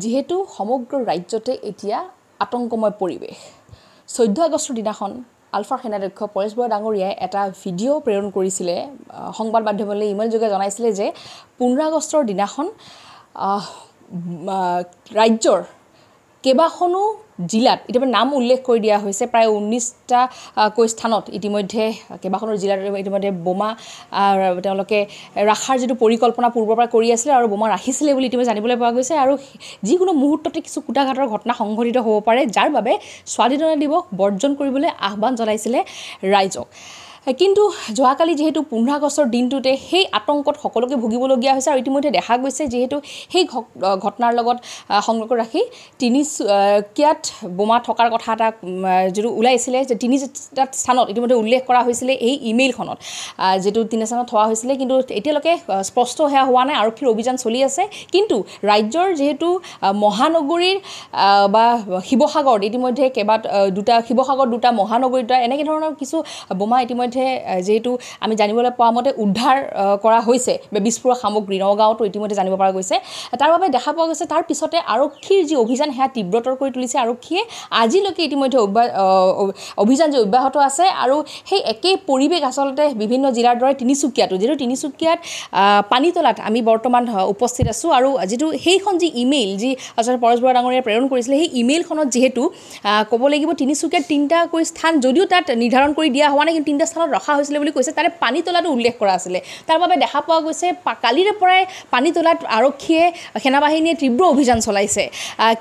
যিহেতু সমগ্ৰ ৰাজ্যতে এতিয়া আতংকময় পৰিৱেশ চৈধ্য আগষ্টৰ দিনাখন আলফাৰ সেনাধ্যক্ষ পৰেশ বৰা ডাঙৰীয়াই এটা ভিডিঅ' প্ৰেৰণ কৰিছিলে সংবাদ মাধ্যমলৈ ইমেইল যোগে জনাইছিলে যে পোন্ধৰ আগষ্টৰ দিনাখন ৰাজ্যৰ কেইবাখনো জিলাত ইতিমধ্যে নাম উল্লেখ কৰি দিয়া হৈছে প্ৰায় ঊনৈছটাকৈ স্থানত ইতিমধ্যে কেইবাখনো জিলাত ইতিমধ্যে বোমা তেওঁলোকে ৰাখাৰ যিটো পৰিকল্পনা পূৰ্বৰ পৰা কৰি আছিলে আৰু বোমা ৰাখিছিলে বুলি ইতিমধ্যে জানিবলৈ পোৱা গৈছে আৰু যিকোনো মুহূৰ্ততে কিছু কোটাঘাটৰ ঘটনা সংঘটিত হ'ব পাৰে যাৰ বাবে স্বাধীনতা দিৱস বৰ্জন কৰিবলৈ আহ্বান জনাইছিলে ৰাইজক কিন্তু যোৱাকালি যিহেতু পোন্ধৰ আগষ্টৰ দিনটোতে সেই আতংকত সকলোকে ভুগিবলগীয়া হৈছে আৰু ইতিমধ্যে দেখা গৈছে যিহেতু সেই ঘটনাৰ লগত সংলগ্ন ৰাখি তিনিচুকীয়াত বোমা থকাৰ কথা এটা যিটো ওলাইছিলে যে তিনিটা স্থানত ইতিমধ্যে উল্লেখ কৰা হৈছিলে এই ইমেইলখনত যিটো তিনি স্থানত থোৱা হৈছিলে কিন্তু এতিয়ালৈকে স্পষ্ট সেয়া হোৱা নাই আৰক্ষীৰ অভিযান চলি আছে কিন্তু ৰাজ্যৰ যিহেতু মহানগৰীৰ বা শিৱসাগৰত ইতিমধ্যে কেইবা দুটা শিৱসাগৰ দুটা মহানগৰী দুটা এনেকৈ ধৰণৰ কিছু বোমা ইতিমধ্যে ইতিমধ্যে যিহেতু আমি জানিবলৈ পোৱা মতে উদ্ধাৰ কৰা হৈছে বিস্ফোৰক সামগ্ৰী নগাঁৱতো ইতিমধ্যে জানিব পৰা গৈছে তাৰ বাবে দেখা পোৱা গৈছে তাৰ পিছতে আৰক্ষীৰ যি অভিযান সেয়া তীব্ৰতৰ কৰি তুলিছে আৰক্ষীয়ে আজিলৈকে ইতিমধ্যে অভিযান যে অব্যাহত আছে আৰু সেই একেই পৰিৱেশ আচলতে বিভিন্ন জিলাৰ দৰে তিনিচুকীয়াটো যিহেতু তিনিচুকীয়াত পানীতলাত আমি বৰ্তমান উপস্থিত আছোঁ আৰু যিটো সেইখন যি ইমেইল যি আচলতে পৰেশ বৰুৱা ডাঙৰীয়াই প্ৰেৰণ কৰিছিলে সেই ইমেইলখনত যিহেতু ক'ব লাগিব তিনিচুকীয়াত তিনিটাকৈ স্থান যদিও তাত নিৰ্ধাৰণ কৰি দিয়া হোৱা নাই কিন্তু তিনিটা স্থানত চনত ৰখা হৈছিলে বুলি কৈছে তাৰে পানী তোলাটো উল্লেখ কৰা আছিলে তাৰ বাবে দেখা পোৱা গৈছে কালিৰে পৰাই পানী তোলাত আৰক্ষীয়ে সেনাবাহিনীয়ে তীব্ৰ অভিযান চলাইছে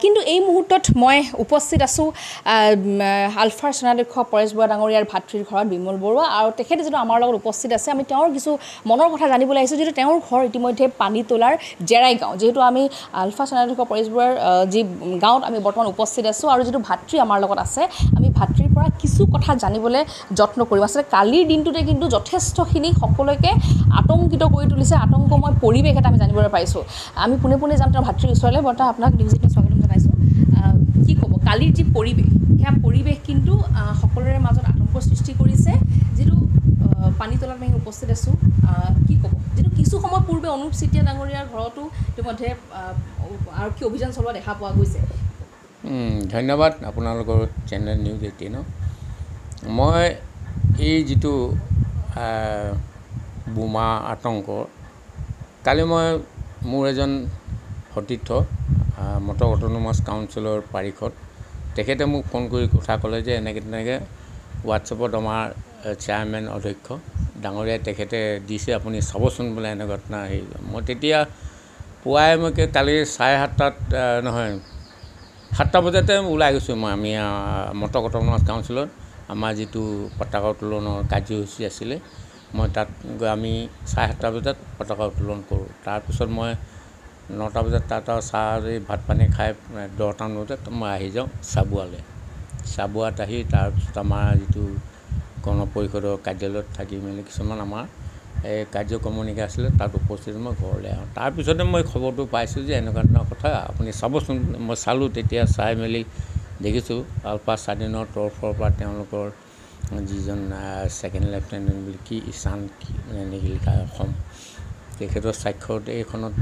কিন্তু এই মুহূৰ্তত মই উপস্থিত আছোঁ আলফাৰ সেনাধ্যক্ষ পৰেশ বৰুৱা ডাঙৰীয়াৰ ভাতৃৰ ঘৰত বিমল বৰুৱা আৰু তেখেতে যিটো আমাৰ লগত উপস্থিত আছে আমি তেওঁৰ কিছু মনৰ কথা জানিবলৈ আহিছোঁ যিহেতু তেওঁৰ ঘৰ ইতিমধ্যে পানী তোলাৰ জেৰাই গাঁও যিহেতু আমি আলফা সেনাধ্যক্ষ পৰেশ বৰুৱাৰ যি গাঁৱত আমি বৰ্তমান উপস্থিত আছোঁ আৰু যিটো ভাতৃ আমাৰ লগত আছে আমি ভাত পৰা কিছু কথা জানিবলৈ যত্ন কৰিব আচলতে কালিৰ দিনটোতে কিন্তু যথেষ্টখিনি সকলোকে আতংকিত কৰি তুলিছে আতংকময় পৰিৱেশ এটা আমি জানিবলৈ পাইছোঁ আমি পোনে পোনে যাম তাৰ ভাতৃৰ ওচৰলৈ বৰ্তমান আপোনাক নিউজিটি স্বাগতম জনাইছোঁ কি ক'ব কালিৰ যি পৰিৱেশ সেয়া পৰিৱেশ কিন্তু সকলোৰে মাজত আতংক সৃষ্টি কৰিছে যিটো পানী তলত আমি উপস্থিত আছোঁ কি ক'ব যিটো কিছু সময় পূৰ্বে অনুপ চেতিয়া ডাঙৰীয়াৰ ঘৰতো ইতিমধ্যে আৰক্ষী অভিযান চলোৱা দেখা পোৱা গৈছে ধন্যবাদ আপোনালোকৰ চেনেল নিউজ এইটিনৰ মই এই যিটো বোমা আতংক কালি মই মোৰ এজন সতীৰ্থ মটৰ অট'নমাছ কাউন্সিলৰ পাৰিষদ তেখেতে মোক ফোন কৰি কথা ক'লে যে এনেকৈ তেনেকৈ হোৱাটছএপত আমাৰ চেয়াৰমেন অধ্যক্ষ ডাঙৰীয়াই তেখেতে দিছে আপুনি চাবচোন বোলে এনে ঘটনা হেৰি মই তেতিয়া পুৱাই মই কালি চাৰে সাতটাত নহয় সাতটা বজাতে ওলাই গৈছোঁ মই আমি মতকটনাথ কাউঞ্চিলত আমাৰ যিটো পতাকা উত্তোলনৰ কাৰ্যসূচী আছিলে মই তাত গৈ আমি চাৰে সাতটা বজাত পতাকা উত্তোলন কৰোঁ তাৰপিছত মই নটা বজাত তাত আৰু চাহ এই ভাত পানী খাই দহটামান বজাত মই আহি যাওঁ চাবুৱালৈ চাবুৱাত আহি তাৰপিছত আমাৰ যিটো গণ পৰিষদৰ কাৰ্যালয়ত থাকি মেলি কিছুমান আমাৰ এই কাৰ্যক্ৰমণিকা আছিলে তাত উপস্থিত মই ঘৰলৈ আহোঁ তাৰপিছতে মই খবৰটো পাইছোঁ যে এনেকুৱা ধৰণৰ কথা আপুনি চাবচোন মই চালোঁ তেতিয়া চাই মেলি দেখিছোঁ আলফা স্বাধীনৰ তৰফৰ পৰা তেওঁলোকৰ যিজন ছেকেণ্ড লেফটেনেণ্ট বুলি কি ঈশান নেকি মানে তাৰ অসম তেখেতৰ স্বাক্ষৰত এইখনত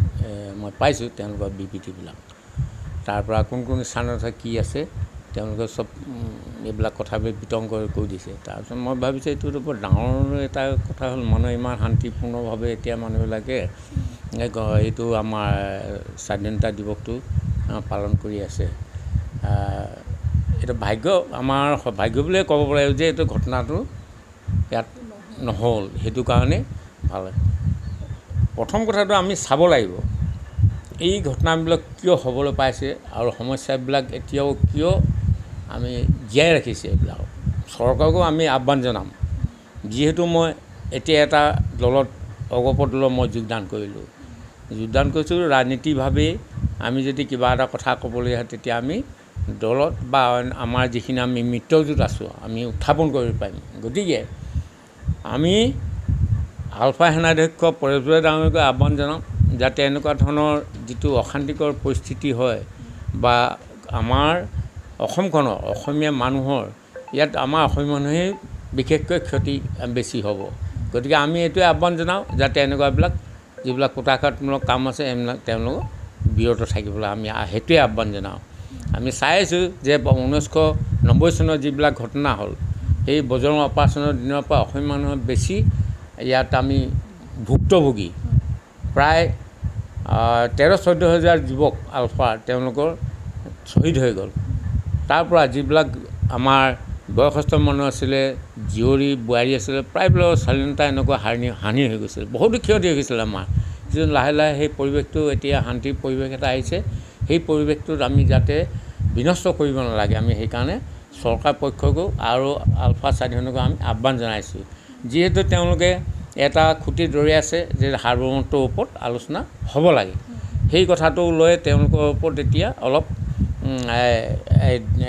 মই পাইছোঁ তেওঁলোকৰ বিবৃতিবিলাক তাৰপৰা কোন কোন স্থানত কি আছে তেওঁলোকে চব এইবিলাক কথাবিলাক বিতং কৰি কৈ দিছে তাৰপিছত মই ভাবিছোঁ এইটোতো বৰ ডাঙৰ এটা কথা হ'ল মানুহ ইমান শান্তিপূৰ্ণভাৱে এতিয়া মানুহবিলাকে এইটো আমাৰ স্বাধীনতা দিৱসটো পালন কৰি আছে এইটো ভাগ্য আমাৰ ভাগ্য বুলিয়ে ক'ব পাৰিব যে এইটো ঘটনাটো ইয়াত নহ'ল সেইটো কাৰণে ভাল প্ৰথম কথাটো আমি চাব লাগিব এই ঘটনাবিলাক কিয় হ'বলৈ পাইছে আৰু সমস্যাবিলাক এতিয়াও কিয় আমি জীয়াই ৰাখিছে এইবিলাক চৰকাৰকো আমি আহ্বান জনাম যিহেতু মই এতিয়া এটা দলত অগপ দলত মই যোগদান কৰিলোঁ যোগদান কৰিছোঁ ৰাজনীতিভাৱেই আমি যদি কিবা এটা কথা ক'বলৈ আহে তেতিয়া আমি দলত বা আমাৰ যিখিনি আমি মিত্ৰজোঁট আছোঁ আমি উত্থাপন কৰিব পাৰিম গতিকে আমি আলফা সেনাধ্যক্ষ পৰেশ ডাঙৰীকৈ আহ্বান জনাওঁ যাতে এনেকুৱা ধৰণৰ যিটো অশান্তিকৰ পৰিস্থিতি হয় বা আমাৰ অসমখনৰ অসমীয়া মানুহৰ ইয়াত আমাৰ অসমীয়া মানুহেই বিশেষকৈ ক্ষতি বেছি হ'ব গতিকে আমি এইটোৱে আহ্বান জনাওঁ যাতে এনেকুৱাবিলাক যিবিলাক কোটাকাতমূলক কাম আছে এইবিলাক তেওঁলোক বিৰত থাকিবলৈ আমি সেইটোৱে আহ্বান জনাওঁ আমি চাই আছোঁ যে ঊনৈছশ নব্বৈ চনৰ যিবিলাক ঘটনা হ'ল সেই বজৰং অপাৰেশ্যনৰ দিনৰ পৰা অসমীয়া মানুহৰ বেছি ইয়াত আমি ভুক্তভোগী প্ৰায় তেৰ চৈধ্য হাজাৰ যুৱক আলফাৰ তেওঁলোকৰ শ্বহীদ হৈ গ'ল তাৰ পৰা যিবিলাক আমাৰ বয়সস্থ মানুহ আছিলে জীয়ৰী বোৱাৰী আছিলে প্ৰায়বিলাকৰ স্বাধীনতা এনেকুৱা হানি হানি হৈ গৈছিলে বহুতো ক্ষতি হৈ গৈছিলে আমাৰ যিটো লাহে লাহে সেই পৰিৱেশটো এতিয়া শান্তিৰ পৰিৱেশ এটা আহিছে সেই পৰিৱেশটোত আমি যাতে বিনষ্ট কৰিব নালাগে আমি সেইকাৰণে চৰকাৰ পক্ষকো আৰু আলফা স্বাধীনকো আমি আহ্বান জনাইছোঁ যিহেতু তেওঁলোকে এটা খুঁটি দৌৰি আছে যে সাৰ্বভৌমত্বৰ ওপৰত আলোচনা হ'ব লাগে সেই কথাটো লৈ তেওঁলোকৰ ওপৰত এতিয়া অলপ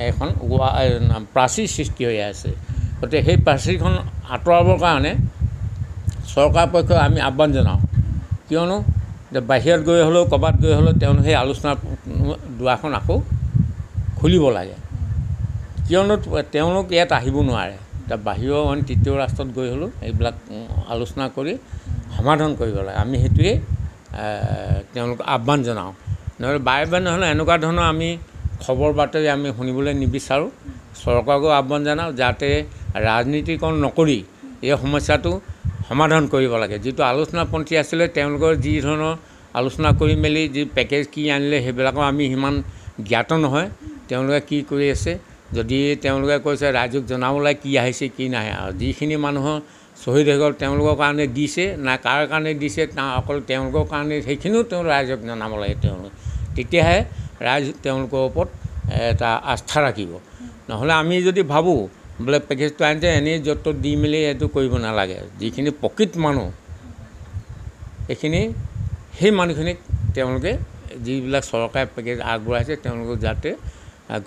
এখন প্ৰাচীৰ সৃষ্টি হৈ আছে গতিকে সেই প্ৰাচীৰখন আঁতৰাবৰ কাৰণে চৰকাৰ পক্ষই আমি আহ্বান জনাওঁ কিয়নো যে বাহিৰত গৈ হ'লেও ক'ৰবাত গৈ হ'লেও তেওঁলোকে সেই আলোচনা দুৱাৰখন আকৌ খুলিব লাগে কিয়নো তেওঁলোক ইয়াত আহিব নোৱাৰে এতিয়া বাহিৰৰ অইন তৃতীয় ৰাষ্ট্ৰত গৈ হ'লেও এইবিলাক আলোচনা কৰি সমাধান কৰিব লাগে আমি সেইটোৱেই তেওঁলোকক আহ্বান জনাওঁ নহ'লে বাৰে বাৰে নহ'লে এনেকুৱা ধৰণৰ আমি খবৰ বাতৰি আমি শুনিবলৈ নিবিচাৰোঁ চৰকাৰকো আহ্বান জনাওঁ যাতে ৰাজনীতিকৰণ নকৰি এই সমস্যাটো সমাধান কৰিব লাগে যিটো আলোচনা পন্থী আছিলে তেওঁলোকৰ যি ধৰণৰ আলোচনা কৰি মেলি যি পেকেজ কি আনিলে সেইবিলাকৰ আমি সিমান জ্ঞাত নহয় তেওঁলোকে কি কৰি আছে যদি তেওঁলোকে কৈছে ৰাইজক জনাব লাগে কি আহিছে কি নাহে আৰু যিখিনি মানুহৰ শ্বহীদ হৈ গ'ল তেওঁলোকৰ কাৰণে দিছে নাই কাৰ কাৰণে দিছে তাৰ অকল তেওঁলোকৰ কাৰণে সেইখিনিও তেওঁ ৰাইজক জনাব লাগে তেওঁলোকে তেতিয়াহে ৰাইজ তেওঁলোকৰ ওপৰত এটা আস্থা ৰাখিব নহ'লে আমি যদি ভাবোঁ বোলে পেকেজটো আনিছে এনেই য'ত ত'ত দি মেলি এইটো কৰিব নালাগে যিখিনি প্ৰকৃত মানুহ এইখিনি সেই মানুহখিনিক তেওঁলোকে যিবিলাক চৰকাৰে পেকেজ আগবঢ়াইছে তেওঁলোকক যাতে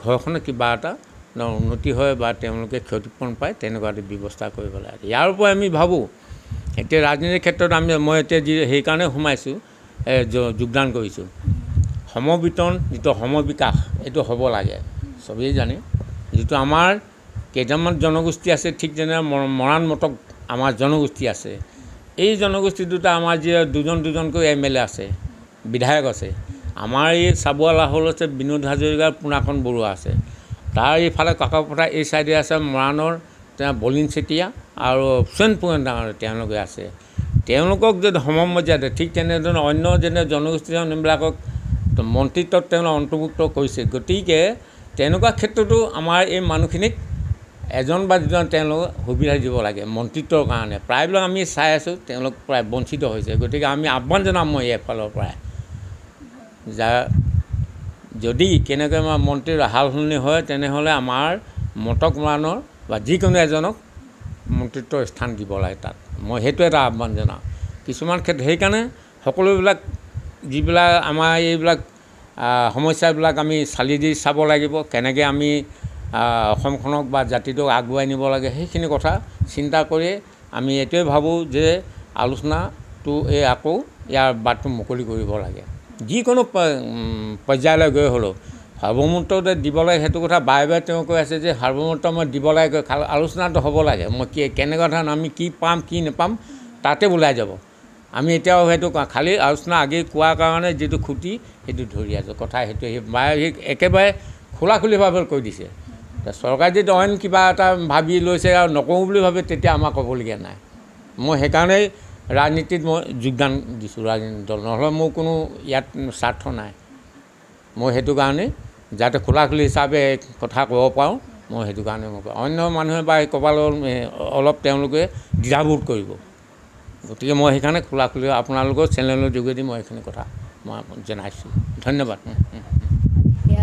ঘৰখনত কিবা এটা উন্নতি হয় বা তেওঁলোকে ক্ষতিপূৰণ পায় তেনেকুৱা এটা ব্যৱস্থা কৰিব লাগে ইয়াৰ উপৰি আমি ভাবোঁ এতিয়া ৰাজনীতিৰ ক্ষেত্ৰত আমি মই এতিয়া যি সেইকাৰণে সোমাইছোঁ যোগদান কৰিছোঁ সমবিতন যিটো সমবিকাশ এইটো হ'ব লাগে চবেই জানে যিটো আমাৰ কেইটামান জনগোষ্ঠী আছে ঠিক যেনে মৰাণ মটক আমাৰ জনগোষ্ঠী আছে এই জনগোষ্ঠী দুটা আমাৰ যি দুজন দুজনকৈ এম এল এ আছে বিধায়ক আছে আমাৰ এই চাবুৱালা হ'ল আছে বিনোদ হাজৰিকাৰ পোনাকণ বৰুৱা আছে তাৰ এইফালে কাকপথাৰ এই চাইডে আছে মৰাণৰ তেওঁ বলিন চেতিয়া আৰু হুচেন পুৰেণ ডাঙৰ তেওঁলোকে আছে তেওঁলোকক যদি সমমৰ্যাদা ঠিক তেনেধৰণে অন্য যেনে জনগোষ্ঠীবিলাকক মন্ত্ৰিত্বত তেওঁলোকে অন্তৰ্ভুক্ত কৰিছে গতিকে তেনেকুৱা ক্ষেত্ৰতো আমাৰ এই মানুহখিনিক এজন বা দুজন তেওঁলোক সুবিধা দিব লাগে মন্ত্ৰিত্বৰ কাৰণে প্ৰায়বিলাক আমি চাই আছোঁ তেওঁলোক প্ৰায় বঞ্চিত হৈছে গতিকে আমি আহ্বান জনাম মই এইফালৰ পৰাই যা যদি কেনেকৈ আমাৰ মন্ত্ৰীৰ সাল সলনি হয় তেনেহ'লে আমাৰ মটক মৰাণৰ বা যিকোনো এজনক মন্ত্ৰিত্বৰ স্থান দিব লাগে তাত মই সেইটো এটা আহ্বান জনাওঁ কিছুমান ক্ষেত্ৰত সেইকাৰণে সকলোবিলাক যিবিলাক আমাৰ এইবিলাক সমস্যাবিলাক আমি চালি দি চাব লাগিব কেনেকৈ আমি অসমখনক বা জাতিটোক আগুৱাই নিব লাগে সেইখিনি কথা চিন্তা কৰি আমি এইটোৱে ভাবোঁ যে আলোচনাটো এই আকৌ ইয়াৰ বাটটো মুকলি কৰিব লাগে যিকোনো পৰ্যায়লৈ গৈ হ'লেও সাৰ্বমত্ব দিব লাগে সেইটো কথা বাৰে বাৰে তেওঁ কৈ আছে যে সাৰ্বমত্ব মই দিব লাগে আলোচনাটো হ'ব লাগে মই কি কেনেকুৱা ধৰণৰ আমি কি পাম কি নাপাম তাতে ওলাই যাব আমি এতিয়াও সেইটো খালী আলোচনা আগে কোৱাৰ কাৰণে যিটো খুটি সেইটো ধৰি আছোঁ কথা সেইটো সেই মায়ে সেই একেবাৰে খোলাখুলিভাৱে কৈ দিছে চৰকাৰে যদি অইন কিবা এটা ভাবি লৈছে আৰু নকৰোঁ বুলি ভাবে তেতিয়া আমাৰ ক'বলগীয়া নাই মই সেইকাৰণেই ৰাজনীতিত মই যোগদান দিছোঁ ৰাজনীতি দল নহ'লে মোৰ কোনো ইয়াত স্বাৰ্থ নাই মই সেইটো কাৰণেই যাতে খোলা খুলি হিচাপে কথা ক'ব পাৰোঁ মই সেইটো কাৰণে মই অন্য মানুহে বা ক'ৰবালৈ অলপ তেওঁলোকে দ্বিধাবোধ কৰিব গতিকে মই সেইকাৰণে খোলাখুলি আপোনালোকৰ চেনেলৰ যোগেদি মই এইখিনি কথা মই জনাইছোঁ ধন্যবাদ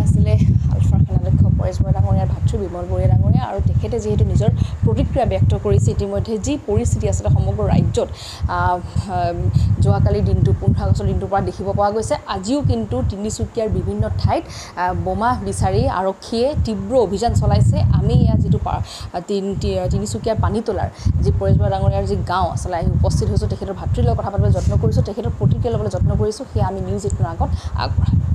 আছিলে আলফাৰ খানা দক্ষ পৰেশ্বৰ ডাঙৰীয়াৰ ভাতৃ বিমল বৰীয়া ডাঙৰীয়া আৰু তেখেতে যিহেতু নিজৰ প্ৰতিক্ৰিয়া ব্যক্ত কৰিছে ইতিমধ্যে যি পৰিস্থিতি আছিলে সমগ্ৰ ৰাজ্যত যোৱাকালি দিনটো পোন্ধৰ আগষ্টৰ দিনটোৰ পৰা দেখিব পৰা গৈছে আজিও কিন্তু তিনিচুকীয়াৰ বিভিন্ন ঠাইত বোমা বিচাৰি আৰক্ষীয়ে তীব্ৰ অভিযান চলাইছে আমি ইয়াত যিটো তিনিচুকীয়াৰ পানীতোলাৰ যি পৰেশ্বৰ ডাঙৰীয়াৰ যি গাঁও আচলতে আহি উপস্থিত হৈছোঁ তেখেতৰ ভাতৃৰ লগত কথা পাতিবলৈ যত্ন কৰিছোঁ তেখেতৰ প্ৰতিক্ৰিয়া ল'বলৈ যত্ন কৰিছোঁ সেয়া আমি নিউজ এইটখনৰ আগত আগবঢ়াম